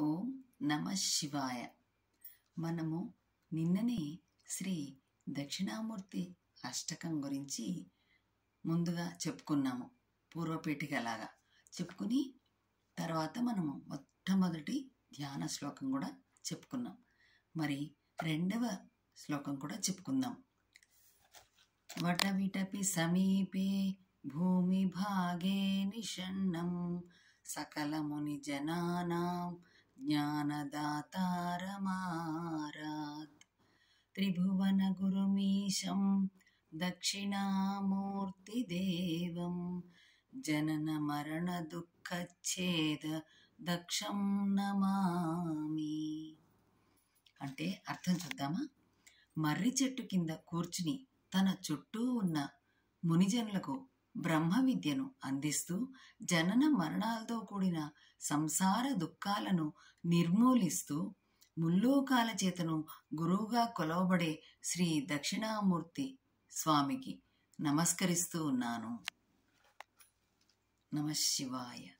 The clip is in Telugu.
ఓం నమ శివాయ మనము నిన్ననే శ్రీ దక్షిణామూర్తి అష్టకం గురించి ముందుగా చెప్పుకున్నాము పూర్వపీఠికలాగా చెప్పుకుని తర్వాత మనము మొట్టమొదటి ధ్యాన శ్లోకం కూడా చెప్పుకున్నాం మరి రెండవ శ్లోకం కూడా చెప్పుకుందాం వటవిటపి సమీపే భూమి భాగే నిషన్నం సకలముని జనానాం దేవం జనన మరణ जननमरणदुःखच्छेद దక్షం నమామి అంటే అర్థం చూద్దామా మర్రి చెట్టు కింద కూర్చుని తన చుట్టూ ఉన్న మునిజనులకు బ్రహ్మ విద్యను అందిస్తూ జనన మరణాలతో కూడిన సంసార దుఃఖాలను నిర్మూలిస్తూ ముల్లోకాల చేతను గురువుగా కొలవబడే శ్రీ దక్షిణామూర్తి స్వామికి నమస్కరిస్తూ ఉన్నాను నమశివాయ శివాయ